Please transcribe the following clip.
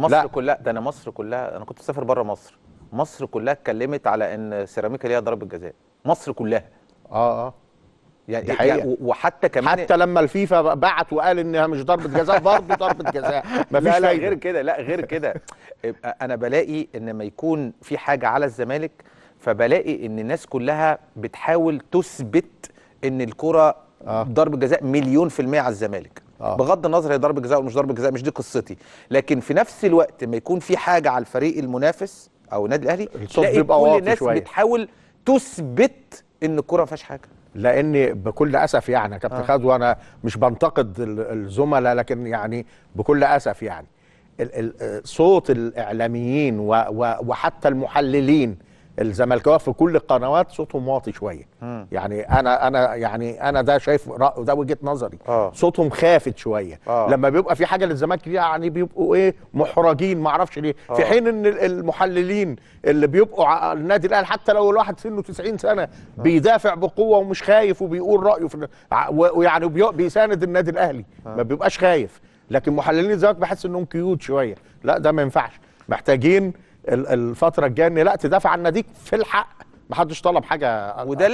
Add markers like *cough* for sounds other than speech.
مصر لا. كلها ده انا مصر كلها انا كنت مسافر بره مصر مصر كلها اتكلمت على ان سيراميكا ليها ضربه جزاء مصر كلها اه اه يعني دي حقيقة. يعني وحتى كمان حتى لما الفيفا بعت وقال انها مش ضربه جزاء برضه ضربه جزاء *laughs* مفيش لا لا غير كده لا غير كده انا بلاقي ان ما يكون في حاجه على الزمالك فبلاقي ان الناس كلها بتحاول تثبت ان الكره آه. ضربه جزاء مليون في المية على الزمالك آه. بغض النظر هي ضربه جزاء ولا مش ضربه جزاء مش دي قصتي لكن في نفس الوقت ما يكون في حاجه على الفريق المنافس او النادي الاهلي تلاقي كل الناس شوية. بتحاول تثبت ان الكوره ما فيهاش حاجه لان بكل اسف يعني يا كابتن آه. خالد وانا مش بنتقد الزملاء لكن يعني بكل اسف يعني آه، صوت الاعلاميين وحتى المحللين الزملكاويه في كل القنوات صوتهم واطي شويه مم. يعني انا انا يعني انا ده شايف ده وجهه نظري آه. صوتهم خافت شويه آه. لما بيبقى في حاجه للزمالك يعني بيبقوا ايه محرجين ما اعرفش ليه آه. في حين ان المحللين اللي بيبقوا على النادي الاهلي حتى لو الواحد سنه 90 سنه آه. بيدافع بقوه ومش خايف وبيقول رايه في ويعني بيساند النادي الاهلي آه. ما بيبقاش خايف لكن محللين الزمالك بحس انهم كيوت شويه لا ده ما ينفعش محتاجين الفتره الجايه ان لا تدافع عن ناديك في الحق محدش طلب حاجه وده